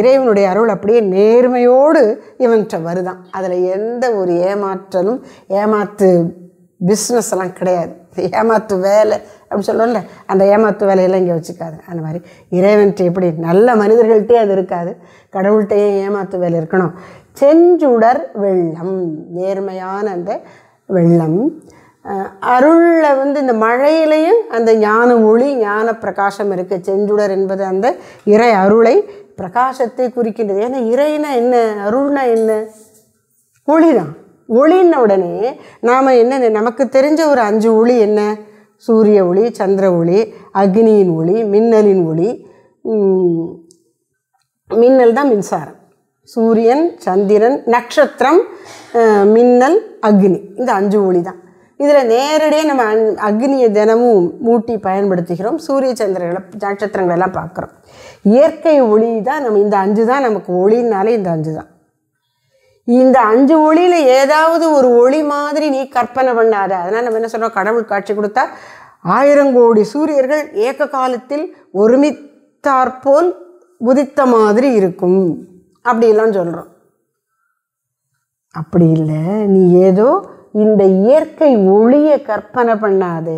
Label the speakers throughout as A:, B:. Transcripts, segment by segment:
A: இறைவனுடைய அருள் அப்படியே நேர்மையோடு இவன்கிட்ட வருதான் அதில் எந்த ஒரு ஏமாற்றலும் ஏமாற்று பிஸ்னஸ் எல்லாம் கிடையாது ஏமாத்து வேலை அப்படின்னு சொல்லணும்ல அந்த ஏமாத்து வேலையெல்லாம் இங்கே வச்சுக்காது அந்த மாதிரி இறைவன்ட்டு எப்படி நல்ல மனிதர்கள்ட்டே அது இருக்காது கடவுள்கிட்டையும் ஏமாத்து வேலை இருக்கணும் செஞ்சுடர் வெள்ளம் நேர்மையான அந்த வெள்ளம் அருளில் வந்து இந்த மழையிலையும் அந்த ஞான ஒளி ஞான பிரகாசம் இருக்குது செஞ்சுடர் என்பது அந்த இறை அருளை பிரகாசத்தை குறிக்கின்றது ஏன்னா இறைனா என்ன அருள்னா என்ன ஒளி தான் ஒளின்ன உடனே நாம் என்ன நமக்கு தெரிஞ்ச ஒரு அஞ்சு ஒளி என்ன சூரிய ஒளி சந்திர ஒளி அக்னியின் ஒளி மின்னலின் ஒளி மின்னல் தான் மின்சாரம் சூரியன் சந்திரன் நட்சத்திரம் மின்னல் அக்னி இந்த அஞ்சு ஒளி தான் இதில் நேரடியாக நம்ம அந் அக்னியை தினமும் மூட்டி பயன்படுத்துகிறோம் சூரிய சந்திரங்களை நட்சத்திரங்களெல்லாம் பார்க்குறோம் இயற்கை ஒளி தான் நம்ம இந்த அஞ்சு தான் நமக்கு ஒளினாலே இந்த அஞ்சு தான் இந்த அஞ்சு ஒளியில் ஏதாவது ஒரு ஒளி மாதிரி நீ கற்பனை பண்ணாத அதனால் நம்ம என்ன சொல்கிறோம் கடவுள் காட்சி கொடுத்தா ஆயிரம் கோடி சூரியர்கள் ஏக்க காலத்தில் ஒருமித்தாற்போல் உதித்த மாதிரி இருக்கும் அப்படிலாம் சொல்கிறோம் அப்படி இல்லை நீ ஏதோ இந்த இயற்கை ஒளியை கற்பனை பண்ணாது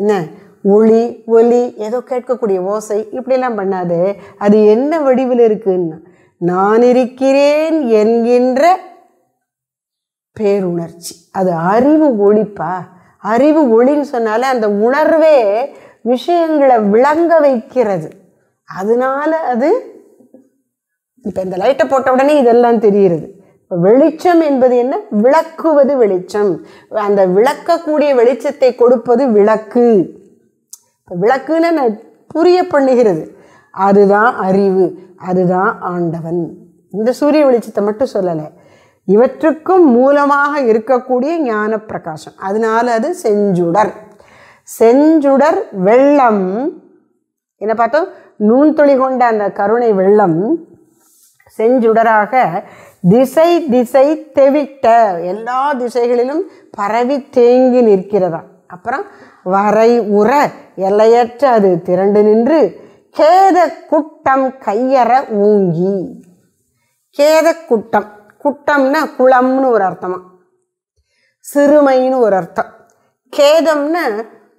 A: என்ன ஒளி ஒலி ஏதோ கேட்கக்கூடிய ஓசை இப்படிலாம் பண்ணாது அது என்ன வடிவில் இருக்குன்னு நான் இருக்கிறேன் என்கின்ற பேருணர்ச்சி அது அறிவு ஒளிப்பா அறிவு ஒளின்னு சொன்னாலே அந்த உணர்வே விஷயங்களை விளங்க வைக்கிறது அதனால அது இப்போ இந்த லைட்டை போட்ட உடனே இதெல்லாம் தெரிகிறது வெளிச்சம் என்பது என்ன விளக்குவது வெளிச்சம் அந்த விளக்கக்கூடிய வெளிச்சத்தை கொடுப்பது விளக்கு விளக்குன்னு புரிய பண்ணுகிறது அதுதான் அறிவு அதுதான் ஆண்டவன் இந்த சூரிய வெளிச்சத்தை மட்டும் சொல்லலை இவற்றுக்கும் மூலமாக இருக்கக்கூடிய ஞான பிரகாசம் அதனால அது செஞ்சுடர் செஞ்சுடர் வெள்ளம் என்ன பார்த்தோம் நூன்தொழி கொண்ட அந்த கருணை வெள்ளம் செஞ்சுடராக திசை திசை தெவிட்ட எல்லா திசைகளிலும் பரவி தேங்கி நிற்கிறதா அப்புறம் வரை உற எல்லையற்ற அது திரண்டு நின்று கேத குட்டம் கையற ஊங்கி கேத குட்டம் குட்டம்னா குளம்னு ஒரு அர்த்தமா சிறுமைன்னு ஒரு அர்த்தம் கேதம்னா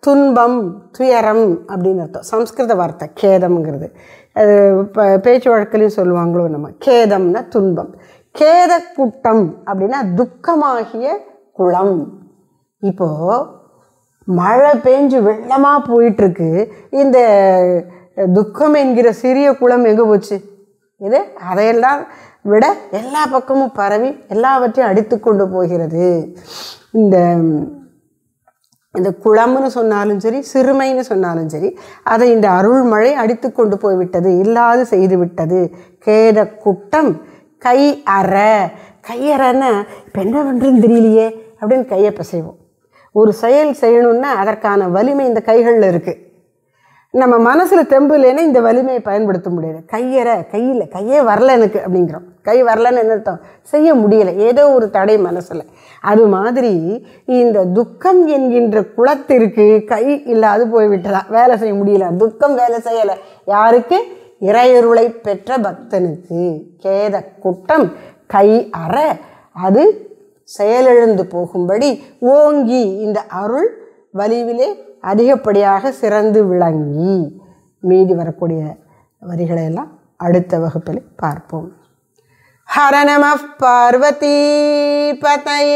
A: துன்பம் துயரம் அப்படின்னு அர்த்தம் சம்ஸ்கிருத வார்த்தை கேதம்ங்கிறது அது பேச்சு வழக்கிலையும் சொல்லுவாங்களோ நம்ம கேதம்னா துன்பம் கேத கூட்டம் அப்படின்னா துக்கமாகிய குளம் இப்போ மழை பெஞ்சு வெள்ளமாக போயிட்டுருக்கு இந்த துக்கம் என்கிற சிறிய குளம் எங்கே போச்சு இது அதையெல்லாம் விட எல்லா பக்கமும் பரவி எல்லாவற்றையும் அடித்து கொண்டு போகிறது இந்த இந்த குளம்னு சொன்னாலும் சரி சிறுமைன்னு சொன்னாலும் சரி அதை இந்த அருள்மழை அடித்து கொண்டு போய்விட்டது இல்லாது செய்துவிட்டது கேத குட்டம் கை அறை கையறைன்னா இப்போ என்ன பண்ணுறதுன்னு தெரியலையே அப்படின்னு கையை பிசைவோம் ஒரு செயல் செய்யணும்னா அதற்கான வலிமை இந்த கைகளில் இருக்குது நம்ம மனசில் தெம்பு இல்லைன்னா இந்த வலிமையை பயன்படுத்த முடியாது கையற கையில் கையே வரல எனக்கு அப்படிங்கிறோம் கை வரலன்னு என்ன அர்த்தம் செய்ய முடியலை ஏதோ ஒரு தடை மனசில் அது மாதிரி இந்த துக்கம் என்கின்ற குளத்திற்கு கை இல்லாது போய்விட்டதா வேலை செய்ய முடியல துக்கம் வேலை செய்யலை யாருக்கு இறையருளை பெற்ற பக்தனுக்கு கேத குட்டம் கை அற அது செயலிழந்து போகும்படி ஓங்கி இந்த அருள் வலிவிலே அதிகப்படியாக சிறந்து விளங்கி மீதி வரக்கூடிய வரிகளை எல்லாம் அடுத்த வகுப்பில் பார்ப்போம் ஹரணம பார்வதி பதையே